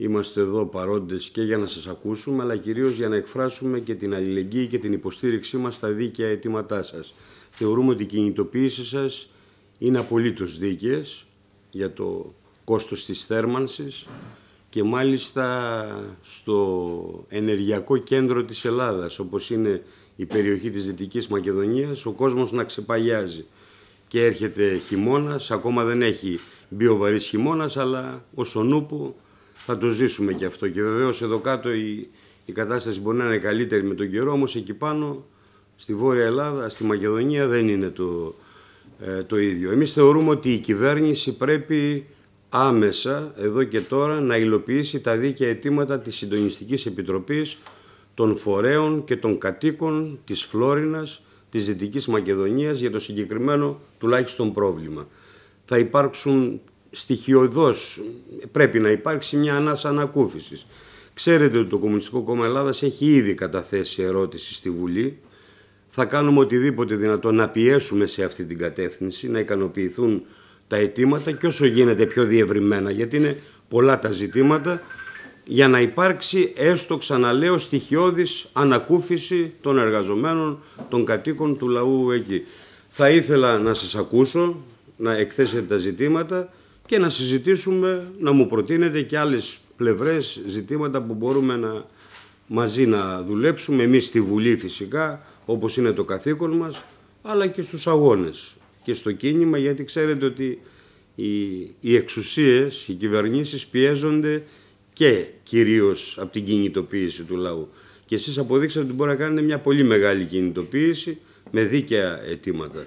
Είμαστε εδώ παρόντες και για να σας ακούσουμε, αλλά κυρίως για να εκφράσουμε και την αλληλεγγύη και την υποστήριξή μας στα δίκαια αιτήματά σας. Θεωρούμε ότι οι κινητοποίησεις σας είναι απολύτως δίκαιες για το κόστος της θέρμανσης και μάλιστα στο ενεργειακό κέντρο της Ελλάδας, όπως είναι η περιοχή της Δυτικής Μακεδονίας, ο κόσμος να ξεπαγιάζει. Και έρχεται χειμώνας, ακόμα δεν έχει μπει ο βαρύς χειμώνας, αλλά ο Σονούπου θα το ζήσουμε και αυτό. Και βεβαίως εδώ κάτω η, η κατάσταση μπορεί να είναι καλύτερη με τον καιρό, όμως εκεί πάνω στη Βόρεια Ελλάδα, στη Μακεδονία δεν είναι το, ε, το ίδιο. Εμείς θεωρούμε ότι η κυβέρνηση πρέπει άμεσα, εδώ και τώρα, να υλοποιήσει τα δίκαια αιτήματα της συντονιστικής επιτροπής των φορέων και των κατοίκων της Φλόρινας, της Δυτικής Μακεδονίας για το συγκεκριμένο τουλάχιστον πρόβλημα. Θα υπάρξουν στοιχειοδός πρέπει να υπάρξει μια ανάσα ανακούφισης. Ξέρετε ότι το Κομμουνιστικό Κόμμα Ελλάδας έχει ήδη καταθέσει ερώτηση στη Βουλή. Θα κάνουμε οτιδήποτε δυνατό να πιέσουμε σε αυτή την κατεύθυνση, να ικανοποιηθούν τα αιτήματα και όσο γίνεται πιο διευρυμένα, γιατί είναι πολλά τα ζητήματα, για να υπάρξει έστω ξαναλέω στοιχειώδης ανακούφιση των εργαζομένων, των κατοίκων του λαού εκεί. Θα ήθελα να σας ακούσω, να εκθέσετε τα ζητήματα και να συζητήσουμε, να μου προτείνετε και άλλες πλευρές, ζητήματα που μπορούμε να μαζί να δουλέψουμε, εμείς στη Βουλή φυσικά, όπως είναι το καθήκον μας, αλλά και στους αγώνες και στο κίνημα, γιατί ξέρετε ότι οι, οι εξουσίες, οι κυβερνήσεις πιέζονται και κυρίως από την κινητοποίηση του λαού. Και εσείς αποδείξατε ότι μπορεί να κάνετε μια πολύ μεγάλη κινητοποίηση με δίκαια αιτήματα.